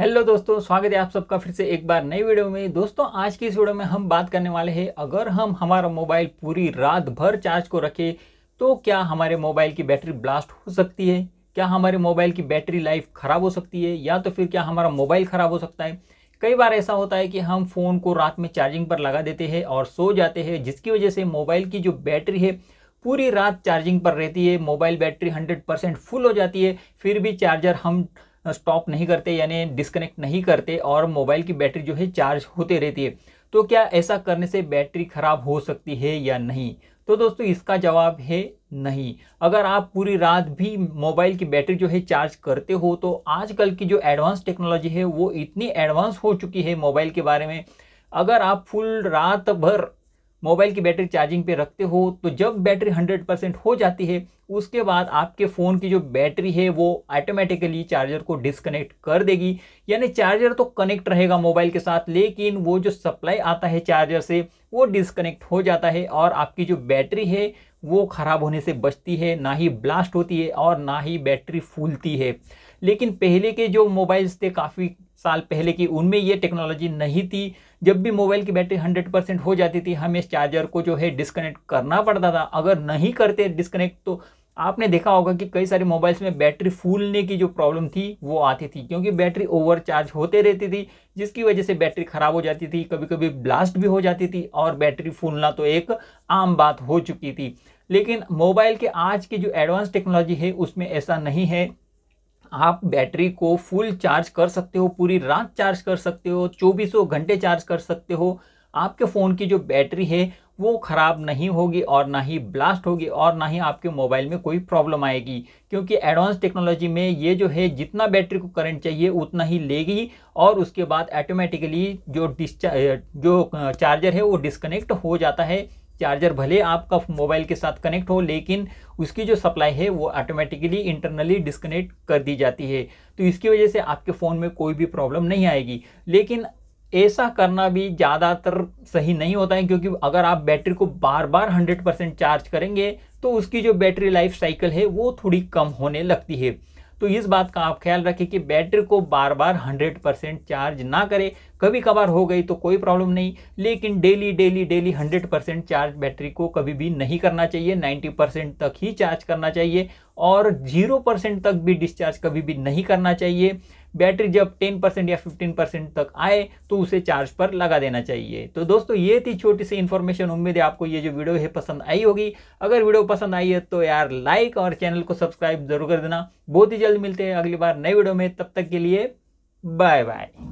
hello दोस्तों स्वागत है आप सबका फिर से एक बार नई वीडियो में दोस्तों आज की इस वीडियो में हम बात करने वाले हैं अगर हम हमारा मोबाइल पूरी रात भर चार्ज को रखें तो क्या हमारे मोबाइल की बैटरी ब्लास्ट हो सकती है क्या हमारे मोबाइल की बैटरी लाइफ ख़राब हो सकती है या तो फिर क्या हमारा मोबाइल ख़राब हो सकता है कई बार ऐसा होता है कि हम फ़ोन को रात में चार्जिंग पर लगा देते हैं और सो जाते हैं जिसकी वजह से मोबाइल की जो बैटरी है पूरी रात चार्जिंग पर रहती है मोबाइल बैटरी हंड्रेड फुल हो जाती है फिर भी चार्जर हम स्टॉप नहीं करते यानी डिस्कनेक्ट नहीं करते और मोबाइल की बैटरी जो है चार्ज होते रहती है तो क्या ऐसा करने से बैटरी खराब हो सकती है या नहीं तो दोस्तों इसका जवाब है नहीं अगर आप पूरी रात भी मोबाइल की बैटरी जो है चार्ज करते हो तो आजकल की जो एडवांस टेक्नोलॉजी है वो इतनी एडवांस हो चुकी है मोबाइल के बारे में अगर आप फुल रात भर मोबाइल की बैटरी चार्जिंग पे रखते हो तो जब बैटरी 100 परसेंट हो जाती है उसके बाद आपके फ़ोन की जो बैटरी है वो ऑटोमेटिकली चार्जर को डिसकनेक्ट कर देगी यानी चार्जर तो कनेक्ट रहेगा मोबाइल के साथ लेकिन वो जो सप्लाई आता है चार्जर से वो डिसकनेक्ट हो जाता है और आपकी जो बैटरी है वो ख़राब होने से बचती है ना ही ब्लास्ट होती है और ना ही बैटरी फूलती है लेकिन पहले के जो मोबाइल्स थे काफ़ी साल पहले की उनमें ये टेक्नोलॉजी नहीं थी जब भी मोबाइल की बैटरी 100 परसेंट हो जाती थी हमें इस चार्जर को जो है डिस्कनेक्ट करना पड़ता था अगर नहीं करते डिस्कनेक्ट तो आपने देखा होगा कि कई सारे मोबाइल्स में बैटरी फूलने की जो प्रॉब्लम थी वो आती थी क्योंकि बैटरी ओवरचार्ज होते रहती थी जिसकी वजह से बैटरी ख़राब हो जाती थी कभी कभी ब्लास्ट भी हो जाती थी और बैटरी फूलना तो एक आम बात हो चुकी थी लेकिन मोबाइल के आज की जो एडवांस टेक्नोलॉजी है उसमें ऐसा नहीं है आप बैटरी को फुल चार्ज कर सकते हो पूरी रात चार्ज कर सकते हो चौबीसों घंटे चार्ज कर सकते हो आपके फ़ोन की जो बैटरी है वो ख़राब नहीं होगी और ना ही ब्लास्ट होगी और ना ही आपके मोबाइल में कोई प्रॉब्लम आएगी क्योंकि एडवांस टेक्नोलॉजी में ये जो है जितना बैटरी को करंट चाहिए उतना ही लेगी और उसके बाद ऑटोमेटिकली जो डिस्चार्ज जो चार्जर है वो डिस्कनेक्ट हो जाता है चार्जर भले आपका मोबाइल के साथ कनेक्ट हो लेकिन उसकी जो सप्लाई है वो ऑटोमेटिकली इंटरनली डिस्कनेक्ट कर दी जाती है तो इसकी वजह से आपके फ़ोन में कोई भी प्रॉब्लम नहीं आएगी लेकिन ऐसा करना भी ज़्यादातर सही नहीं होता है क्योंकि अगर आप बैटरी को बार बार 100 परसेंट चार्ज करेंगे तो उसकी जो बैटरी लाइफ साइकिल है वो थोड़ी कम होने लगती है तो इस बात का आप ख्याल रखें कि बैटरी को बार बार 100 परसेंट चार्ज ना करें कभी कभार हो गई तो कोई प्रॉब्लम नहीं लेकिन daily daily daily 100 percent charge battery को कभी भी नहीं करना चाहिए 90 परसेंट तक ही चार्ज करना चाहिए और 0 परसेंट तक भी डिस्चार्ज कभी भी नहीं करना चाहिए बैटरी जब 10 परसेंट या 15 परसेंट तक आए तो उसे चार्ज पर लगा देना चाहिए तो दोस्तों ये थी छोटी सी इन्फॉर्मेशन उम्मीद है आपको ये जो वीडियो है पसंद आई होगी अगर वीडियो पसंद आई है तो यार लाइक और चैनल को सब्सक्राइब जरूर कर देना बहुत ही जल्द मिलते हैं अगली बार नए वीडियो में तब तक के लिए बाय बाय